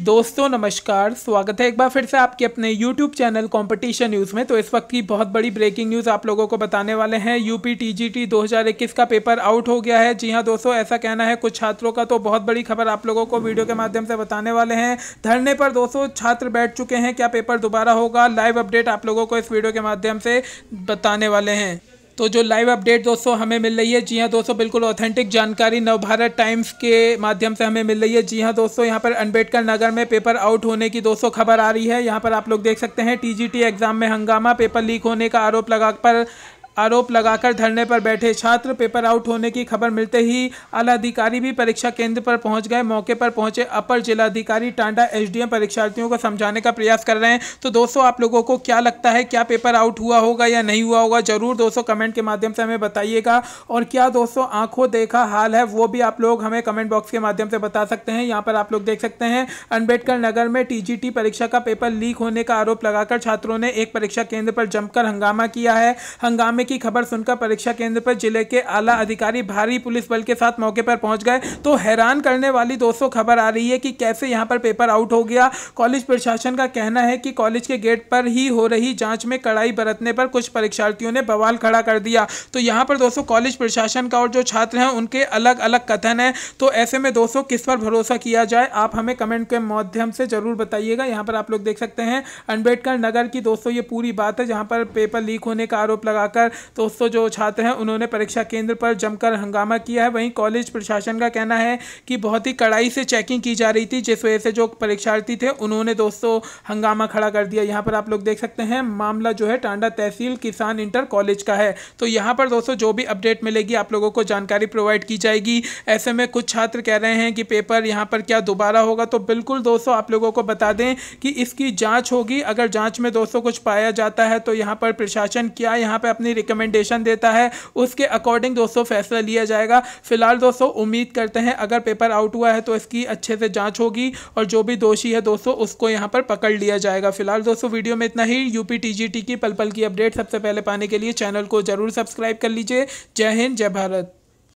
दोस्तों नमस्कार स्वागत है एक बार फिर से आपके अपने YouTube चैनल कंपटीशन न्यूज़ में तो इस वक्त की बहुत बड़ी ब्रेकिंग न्यूज़ आप लोगों को बताने वाले हैं यूपी टीजीटी 2021 का पेपर आउट हो गया है जी हां दोस्तों ऐसा कहना है कुछ छात्रों का तो बहुत बड़ी खबर आप लोगों को वीडियो के माध्यम से बताने वाले हैं धरने पर दोस्तों छात्र बैठ चुके हैं क्या पेपर दोबारा होगा लाइव अपडेट आप लोगों को इस वीडियो के माध्यम से बताने वाले हैं तो जो लाइव अपडेट दोस्तों हमें मिल रही है जी हाँ दोस्तों बिल्कुल ऑथेंटिक जानकारी नवभारत टाइम्स के माध्यम से हमें मिल रही है जी हाँ दोस्तों यहाँ पर अम्बेडकर नगर में पेपर आउट होने की दोस्तों खबर आ रही है यहाँ पर आप लोग देख सकते हैं टीजीटी एग्जाम में हंगामा पेपर लीक होने का आरोप लगा पर आरोप लगाकर धरने पर बैठे छात्र पेपर आउट होने की खबर मिलते ही अधिकारी भी परीक्षा केंद्र पर पहुंच गए मौके पर पहुंचे अपर जिलाधिकारी टांडा एसडीएम परीक्षार्थियों को समझाने का प्रयास कर रहे हैं तो दोस्तों आप लोगों को क्या लगता है क्या पेपर आउट हुआ होगा या नहीं हुआ होगा जरूर दोस्तों कमेंट के माध्यम से हमें बताइएगा और क्या दोस्तों आंखों देखा हाल है वो भी आप लोग हमें कमेंट बॉक्स के माध्यम से बता सकते हैं यहाँ पर आप लोग देख सकते हैं अम्बेडकर नगर में टी परीक्षा का पेपर लीक होने का आरोप लगाकर छात्रों ने एक परीक्षा केंद्र पर जमकर हंगामा किया है हंगामे हमले की खबर सुनकर परीक्षा केंद्र पर जिले के आला अधिकारी भारी पुलिस बल के साथ मौके पर पहुंच गए तो हैरान करने वाली दोस्तों खबर आ रही है कि कैसे यहां पर पेपर आउट हो गया कॉलेज प्रशासन का कहना है कि कॉलेज के गेट पर ही हो रही जांच में कड़ाई बरतने पर कुछ परीक्षार्थियों ने बवाल खड़ा कर दिया तो यहाँ पर दोस्तों कॉलेज प्रशासन का और जो छात्र हैं उनके अलग अलग कथन है तो ऐसे में दोस्तों किस पर भरोसा किया जाए आप हमें कमेंट के माध्यम से जरूर बताइएगा यहाँ पर आप लोग देख सकते हैं अम्बेडकर नगर की दोस्तों ये पूरी बात है जहाँ पर पेपर लीक होने का आरोप लगाकर दोस्तों जो छात्र हैं उन्होंने परीक्षा केंद्र पर जमकर हंगामा किया है वहीं कॉलेज प्रशासन का कहना है कि बहुत ही कड़ाई से चेकिंग की जा रही थी जिस वजह से जो परीक्षार्थी थे उन्होंने दोस्तों हंगामा खड़ा कर दिया यहाँ पर आप लोग देख सकते हैं मामला जो है टांडा तहसील किसान इंटर कॉलेज का है तो यहाँ पर दोस्तों जो भी अपडेट मिलेगी आप लोगों को जानकारी प्रोवाइड की जाएगी ऐसे में कुछ छात्र कह रहे हैं कि पेपर यहाँ पर क्या दोबारा होगा तो बिल्कुल दोस्तों आप लोगों को बता दें कि इसकी जाँच होगी अगर जाँच में दोस्तों कुछ पाया जाता है तो यहाँ पर प्रशासन क्या यहाँ पर अपनी रिकमेंडेशन देता है उसके अकॉर्डिंग दोस्तों फैसला लिया जाएगा फिलहाल दोस्तों उम्मीद करते हैं अगर पेपर आउट हुआ है तो इसकी अच्छे से जाँच होगी और जो भी दोषी है दोस्तों उसको यहाँ पर पकड़ लिया जाएगा फिलहाल दोस्तों वीडियो में इतना ही यूपी टीजीटी की पल पल की अपडेट सबसे पहले पाने के लिए चैनल को जरूर सब्सक्राइब कर लीजिए जय हिंद जय भारत